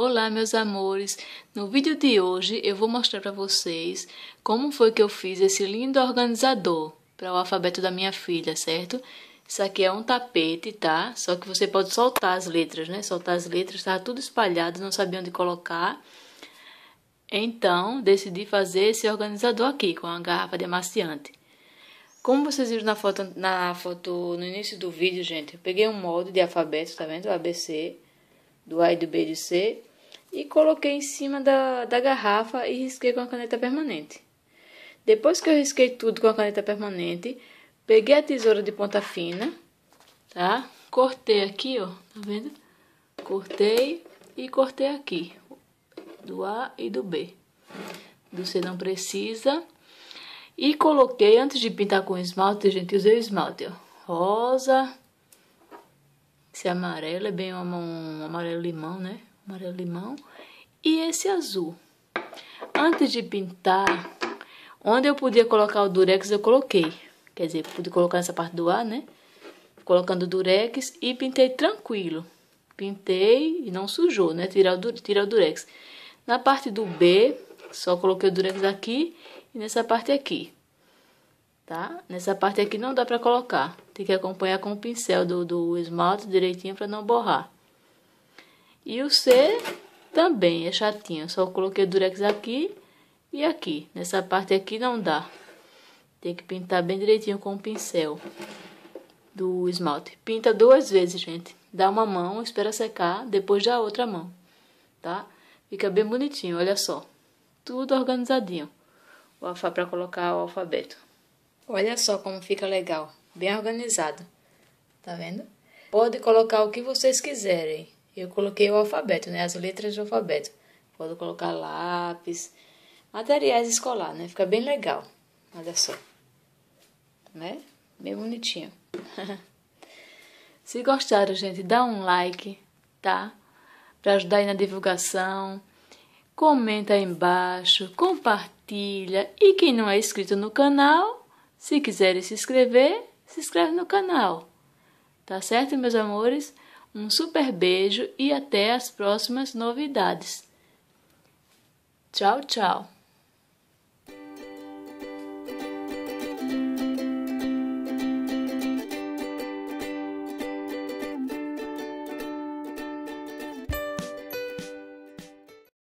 Olá meus amores, no vídeo de hoje eu vou mostrar para vocês como foi que eu fiz esse lindo organizador para o alfabeto da minha filha, certo? Isso aqui é um tapete, tá? Só que você pode soltar as letras, né? Soltar as letras, tava tudo espalhado, não sabia onde colocar. Então, decidi fazer esse organizador aqui com a garrafa de amaciante. Como vocês viram na foto, na foto no início do vídeo, gente, eu peguei um molde de alfabeto, tá vendo? O ABC, do A e do B e do C e coloquei em cima da, da garrafa e risquei com a caneta permanente. Depois que eu risquei tudo com a caneta permanente, peguei a tesoura de ponta fina, tá? Cortei aqui, ó, tá vendo? Cortei e cortei aqui, do A e do B. Do C não precisa. E coloquei, antes de pintar com esmalte, gente, usei o esmalte, ó. Rosa, esse amarelo é bem um, um amarelo limão, né? amarelo limão e esse azul. Antes de pintar, onde eu podia colocar o durex, eu coloquei. Quer dizer, pude colocar nessa parte do ar, né? Colocando o durex e pintei tranquilo. Pintei e não sujou, né? Tirar o, tirar o durex. Na parte do B, só coloquei o durex aqui e nessa parte aqui. Tá? Nessa parte aqui não dá pra colocar. Tem que acompanhar com o pincel do, do esmalte direitinho pra não borrar. E o C também é chatinho. Só coloquei durex aqui e aqui. Nessa parte aqui não dá. Tem que pintar bem direitinho com o pincel do esmalte. Pinta duas vezes, gente. Dá uma mão, espera secar, depois dá outra mão, tá? Fica bem bonitinho, olha só. Tudo organizadinho. O alfa para colocar o alfabeto. Olha só como fica legal, bem organizado. Tá vendo? Pode colocar o que vocês quiserem eu coloquei o alfabeto, né? As letras do alfabeto. Pode colocar lápis, materiais escolar, né? Fica bem legal. Olha só. Né? Bem bonitinho. Se gostaram, gente, dá um like, tá? Para ajudar aí na divulgação. Comenta aí embaixo, compartilha. E quem não é inscrito no canal, se quiserem se inscrever, se inscreve no canal. Tá certo, meus amores? Um super beijo e até as próximas novidades. Tchau, tchau!